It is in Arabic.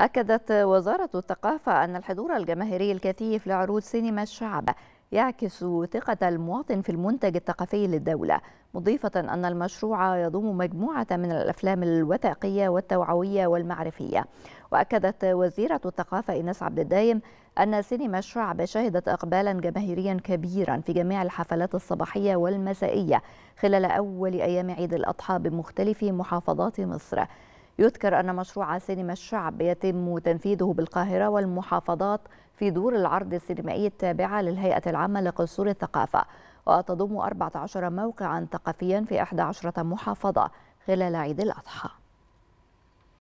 أكدت وزارة الثقافة أن الحضور الجماهيري الكثيف لعروض سينما الشعب يعكس ثقة المواطن في المنتج الثقافي للدولة مضيفة أن المشروع يضم مجموعة من الأفلام الوثائقية والتوعوية والمعرفية وأكدت وزيرة الثقافة إيناس عبد الدايم أن سينما الشعب شهدت إقبالا جماهيريا كبيرا في جميع الحفلات الصباحية والمسائية خلال أول أيام عيد الأضحى بمختلف محافظات مصر يذكر أن مشروع سينما الشعب يتم تنفيذه بالقاهرة والمحافظات في دور العرض السينمائي التابعة للهيئة العامة لقصور الثقافة وتضم 14 موقعا ثقافيا في 11 محافظة خلال عيد الأضحى